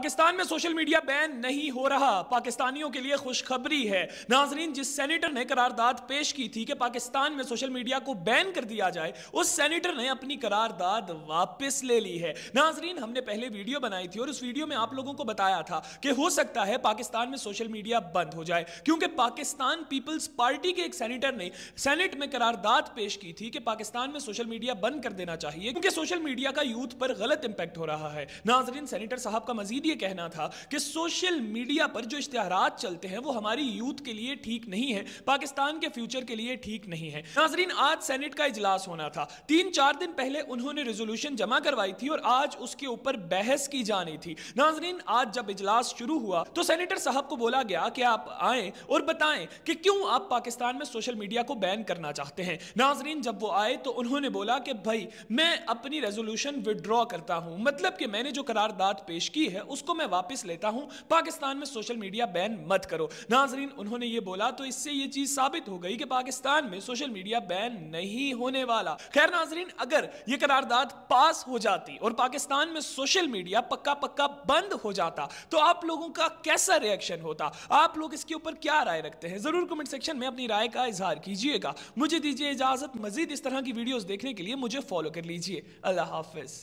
पाकिस्तान में social media ban नहीं हो रहा पाकिस्तानियों के लिए खुशखबरी है नाजरीन जिस सेनेटर ने करारदाद पेश की थी कि पाकिस्तान में सोशल मीडिया को बैन कर दिया जाए उस सेनेटर ने अपनी करारदाद वापस ले ली है नाजरीन हमने पहले वीडियो बनाई थी और उस वीडियो में आप लोगों को बताया था कि हो सकता है पाकिस्तान में सोशल मीडिया बंद हो जाए क्योंकि पाकिस्तान पीपल्स पार्टी के एक सेनेटर ने सेनेट में करारदाद पेश की थी कि पाकिस्तान में सोशल मीडिया बंद कर देना चाहिए क्योंकि सोशल मीडिया का यूथ पर गलत इंपैक्ट हो रहा है नाजरीन सेनेटर साहब का मजीद ये कहना था कि सोशल मीडिया पर जो इश्तहार चलते हैं वो हमारी यूथ के लिए ठीक नहीं है पाकिस्तान के फ्यूचर के लिए ठीक नहीं है नाजरीन आज सेनेट का इजलास होना था तीन चार दिन पहले उन्होंने रेजोल्यूशन जमा करवाई थी और आज उसके ऊपर बहस की जानी थी नाजरीन आज जब इजलास शुरू हुआ तो सेनेटर साहब को बोला गया कि आप आए और बताएं कि क्यों आप पाकिस्तान में सोशल मीडिया को बैन करना चाहते हैं नाजरीन जब वो आए तो उन्होंने बोला कि भाई मैं अपनी रेजोल्यूशन विड्रॉ करता हूं मतलब कि मैंने जो करारदाद पेश की है उस उसको मैं वापस लेता हूं पाकिस्तान में सोशल मीडिया बैन मत करो नाजरीन उन्होंने ये बोला तो इससे ये चीज साबित हो गई कि पाकिस्तान में सोशल मीडिया बैन नहीं होने वाला खैर नाजरीन अगर ये करारदाद पास हो जाती और पाकिस्तान में सोशल मीडिया पक्का पक्का बंद हो जाता तो आप लोगों का कैसा रिएक्शन होता आप लोग इसके ऊपर क्या राय रखते हैं जरूर कमेंट सेक्शन में अपनी राय का इजहार कीजिएगा मुझे दीजिए इजाजत मजीद इस तरह की वीडियोस देखने के लिए मुझे फॉलो कर लीजिए अल्लाह हाफिज